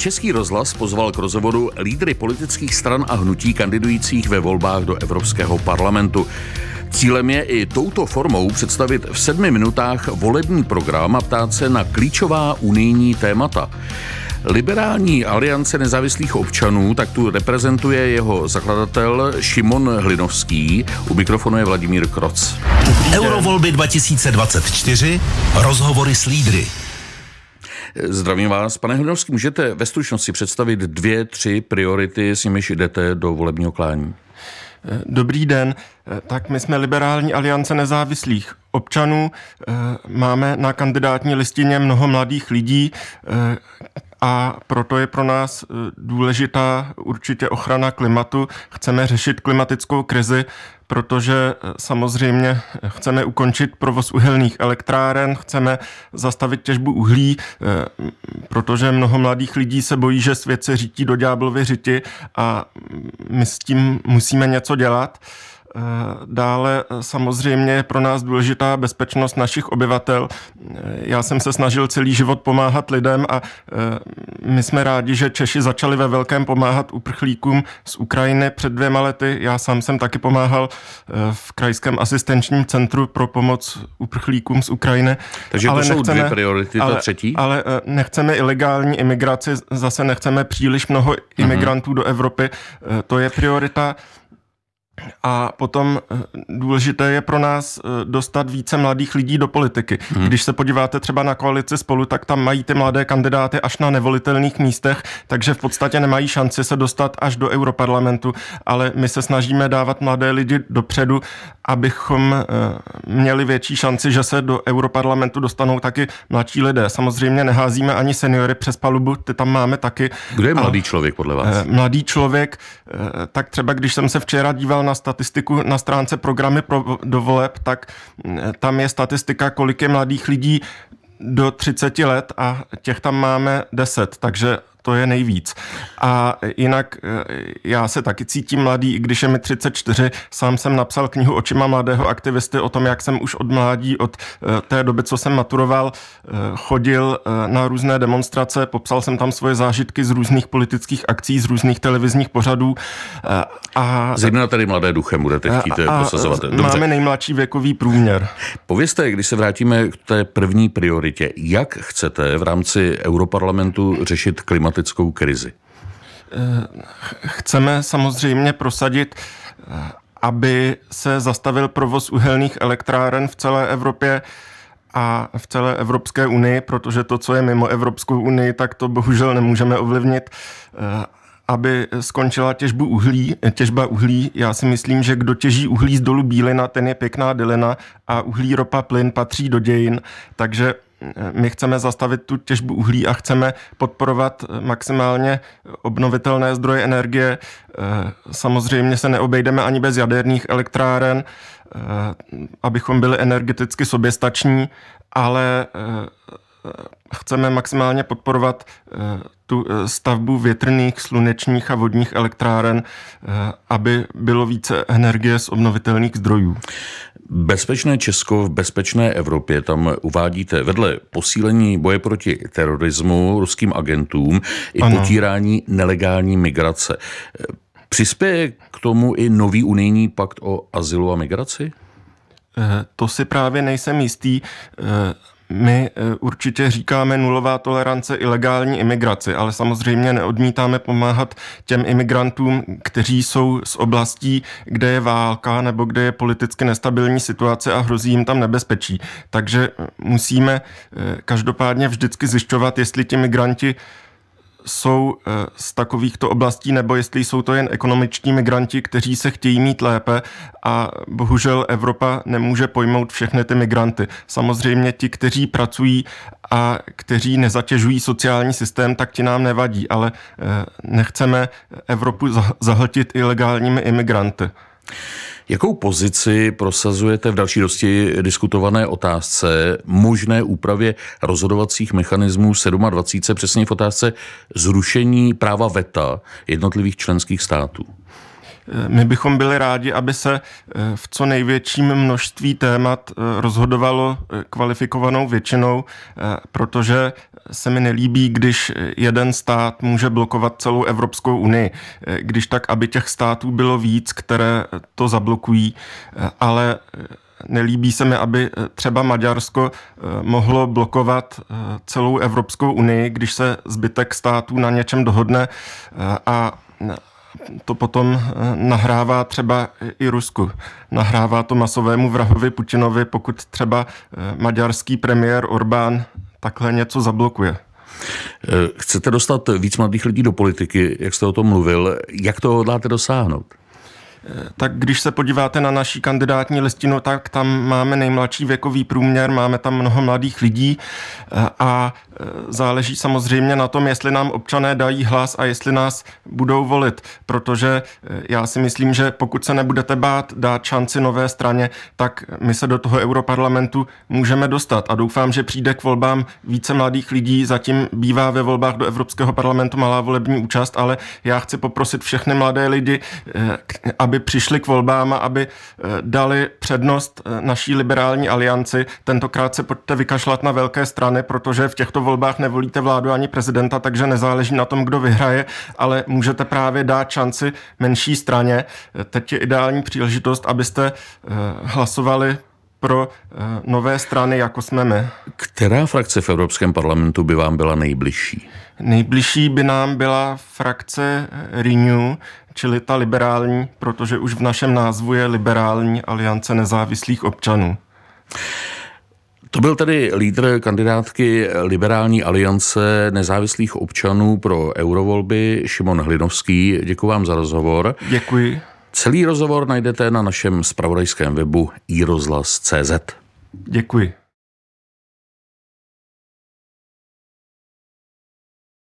Český rozhlas pozval k rozhovoru lídry politických stran a hnutí kandidujících ve volbách do Evropského parlamentu. Cílem je i touto formou představit v sedmi minutách volební program a ptát se na klíčová unijní témata. Liberální aliance nezávislých občanů tak tu reprezentuje jeho zakladatel Šimon Hlinovský. U mikrofonu je Vladimír Kroc. Eurovolby 2024. Rozhovory s lídry. Zdravím vás. Pane Hrnovský, můžete ve stručnosti představit dvě, tři priority, s nimiž jdete do volebního klání? Dobrý den. Eh, tak my jsme Liberální aliance nezávislých občanů. Eh, máme na kandidátní listině mnoho mladých lidí eh, a proto je pro nás důležitá určitě ochrana klimatu. Chceme řešit klimatickou krizi, protože samozřejmě chceme ukončit provoz uhelných elektráren, chceme zastavit těžbu uhlí, protože mnoho mladých lidí se bojí, že svět se řítí do ďáblovy řiti a mm, my s tím musíme něco dělat. Eh, dále eh, samozřejmě je pro nás důležitá bezpečnost našich obyvatel. Eh, já jsem se snažil celý život pomáhat lidem a my jsme rádi, že Češi začali ve velkém pomáhat uprchlíkům z Ukrajiny před dvěma lety. Já sám jsem taky pomáhal v Krajském asistenčním centru pro pomoc uprchlíkům z Ukrajiny. Takže ale to jsou nechceme, dvě priority, ale, třetí? Ale nechceme ilegální imigraci, zase nechceme příliš mnoho mhm. imigrantů mm-hmm. do Evropy. To je priorita. A potom eh, důležité je pro nás eh, dostat více mladých lidí do politiky. Hmm. Když se podíváte třeba na koalici spolu, tak tam mají ty mladé kandidáty až na nevolitelných místech, takže v podstatě nemají šanci se dostat až do europarlamentu, ale my se snažíme dávat mladé lidi dopředu, abychom eh, měli větší šanci, že se do europarlamentu dostanou taky mladší lidé. Samozřejmě neházíme ani seniory přes palubu, ty tam máme taky. Kdo je mladý a, člověk podle vás? Mladý člověk, tak třeba když jsem se včera díval na na statistiku na stránce programy pro dovoleb, tak mm, tam je statistika, kolik je mladých lidí do 30 let a těch tam máme 10, takže to je nejvíc. A jinak eh, já se taky cítím mladý, i když je mi 34. Sám jsem napsal knihu Očima mladého aktivisty o tom, jak jsem už od mládí, od eh, té doby, co jsem maturoval, eh, chodil na různé demonstrace, popsal jsem tam svoje zážitky z různých politických akcí, z různých televizních pořadů. A... Zejména tady mladé duchem budete chtít a, posazovat. Dobře. Máme nejmladší věkový průměr. Povězte, když se vrátíme k té první prioritě, jak chcete v rámci Europarlamentu řešit klimat klimatickou krizi? Eh, chceme samozřejmě prosadit, eh, aby se zastavil provoz uhelných elektráren v celé Evropě a v celé Evropské unii, protože to, co je mimo Evropskou unii, tak to bohužel nemůžeme ovlivnit eh, aby skončila těžbu uhlí, těžba uhlí. Já si myslím, že kdo těží uhlí z dolu Bílina, ten je pěkná delena a uhlí, ropa, plyn patří do dějin. Takže my chceme zastavit tu těžbu uhlí a chceme podporovat maximálně obnovitelné zdroje energie. Eh, samozřejmě se neobejdeme ani bez jaderných elektráren, eh, abychom byli energeticky soběstační, ale eh, chceme maximálně podporovat eh, tu eh, stavbu větrných, slunečních a vodních elektráren, eh, aby bylo více energie z obnovitelných zdrojů. Bezpečné Česko v bezpečné Evropě, tam uvádíte vedle posílení boje proti terorismu, ruským agentům i ano. potírání nelegální migrace. Přispěje k tomu i nový unijní pakt o azylu a migraci? To si právě nejsem jistý. My eh, určitě říkáme nulová tolerance ilegální imigraci, ale samozřejmě neodmítáme pomáhat těm imigrantům, kteří jsou z oblastí, kde je válka nebo kde je politicky nestabilní situace a hrozí jim tam nebezpečí. Takže eh, musíme eh, každopádně vždycky zjišťovat, jestli ti migranti jsou eh, z takovýchto oblastí, nebo jestli jsou to jen ekonomiční migranti, kteří se chtějí mít lépe a bohužel Evropa nemůže pojmout všechny ty migranty. Samozřejmě ti, kteří pracují a kteří nezatěžují sociální systém, tak ti nám nevadí, ale eh, nechceme Evropu zahltit ilegálními imigranty. Jakou pozici prosazujete v další dosti diskutované otázce možné úpravě rozhodovacích mechanismů 27, přesně v otázce zrušení práva VETA jednotlivých členských států? My bychom byli rádi, aby se eh, v co největším množství témat eh, rozhodovalo eh, kvalifikovanou většinou, protože se mi nelíbí, když jeden stát může blokovat celou Evropskou unii, když tak, aby těch států bylo víc, které to zablokují, ale nelíbí se mi, aby třeba Maďarsko mohlo blokovat celou Evropskou unii, když se zbytek států na něčem dohodne a to potom eh, nahrává třeba i Rusku. Nahrává to masovému vrahovi Putinovi, pokud třeba eh, maďarský premiér Orbán takhle něco zablokuje. Eh, chcete dostat víc mladých lidí do politiky, jak jste o tom mluvil. Jak to hodláte dosáhnout? Tak když se podíváte na naší kandidátní listinu, tak tam máme nejmladší věkový průměr, máme tam mnoho mladých lidí a záleží samozřejmě na tom, jestli nám občané dají hlas a jestli nás budou volit, protože e, já si myslím, že pokud se nebudete bát dát šanci nové straně, tak my se do toho europarlamentu můžeme dostat a doufám, že přijde k volbám více mladých lidí, zatím bývá ve volbách do Evropského parlamentu malá volební účast, ale já chci poprosit všechny mladé lidi, aby e, aby přišli k volbám a aby eh, dali přednost eh, naší liberální alianci. Tentokrát se pojďte vykašlat na velké strany, protože v těchto volbách nevolíte vládu ani prezidenta, takže nezáleží na tom, kdo vyhraje, ale můžete právě dát šanci menší straně. Eh, teď je ideální příležitost, abyste hlasovali pro eh, nové strany, jako jsme my. Která frakce v Evropském parlamentu by vám byla nejbližší? Nejbližší by nám byla frakce eh, Renew, čili ta liberální, protože už v našem názvu je Liberální aliance nezávislých občanů. To byl tedy lídr kandidátky Liberální aliance nezávislých občanů pro eurovolby Šimon Hlinovský. Děkuji vám za rozhovor. Děkuji. Celý rozhovor najdete na našem spravodajském webu iRozhlas.cz. Děkuji.